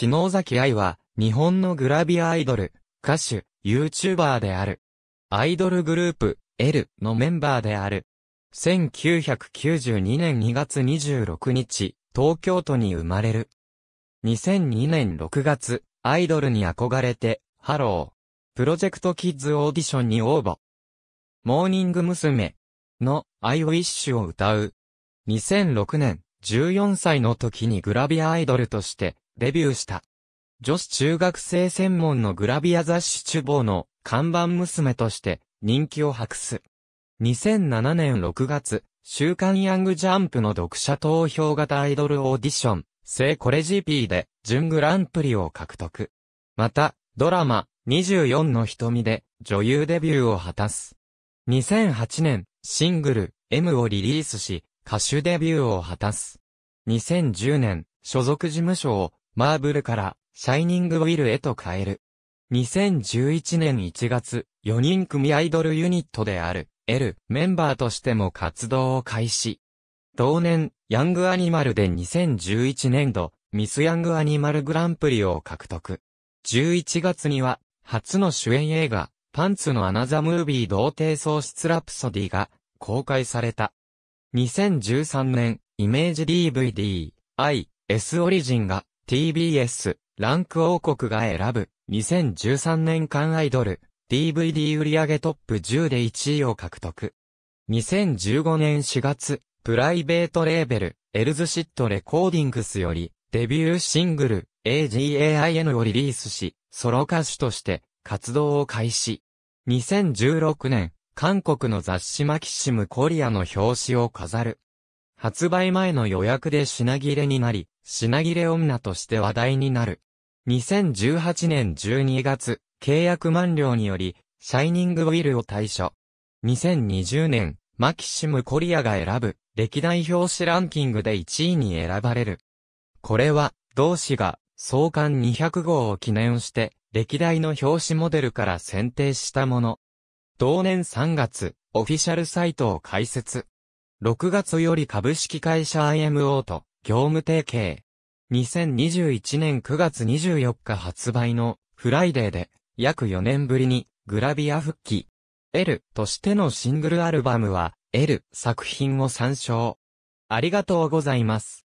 篠崎愛は、日本のグラビアアイドル、歌手、YouTuber である。アイドルグループ、L のメンバーである。1992年2月26日、東京都に生まれる。2002年6月、アイドルに憧れて、ハロー。プロジェクトキッズオーディションに応募。モーニング娘。の、アイウィッシュを歌う。2006年、14歳の時にグラビアアイドルとして、デビューした。女子中学生専門のグラビア雑誌チュボーの看板娘として人気を博す。2007年6月、週刊ヤングジャンプの読者投票型アイドルオーディション、聖コレ GP で準グランプリを獲得。また、ドラマ、24の瞳で女優デビューを果たす。2008年、シングル、M をリリースし、歌手デビューを果たす。2010年、所属事務所をマーブルからシャイニングウィルへと変える。2011年1月、4人組アイドルユニットである L メンバーとしても活動を開始。同年、ヤングアニマルで2011年度、ミスヤングアニマルグランプリを獲得。11月には、初の主演映画、パンツのアナザムービー童貞喪失ラプソディが公開された。2013年、イメージ DVD、I、S オリジンが TBS、ランク王国が選ぶ、2013年間アイドル、DVD 売上トップ10で1位を獲得。2015年4月、プライベートレーベル、エルズシットレコーディングスより、デビューシングル、AGAIN をリリースし、ソロ歌手として、活動を開始。2016年、韓国の雑誌マキシムコリアの表紙を飾る。発売前の予約で品切れになり、品切れ女として話題になる。2018年12月、契約満了により、シャイニングウィルを退所。2020年、マキシム・コリアが選ぶ、歴代表紙ランキングで1位に選ばれる。これは、同誌が、創刊200号を記念して、歴代の表紙モデルから選定したもの。同年3月、オフィシャルサイトを開設。6月より株式会社 IMO と業務提携。2021年9月24日発売のフライデーで約4年ぶりにグラビア復帰。L としてのシングルアルバムは L 作品を参照。ありがとうございます。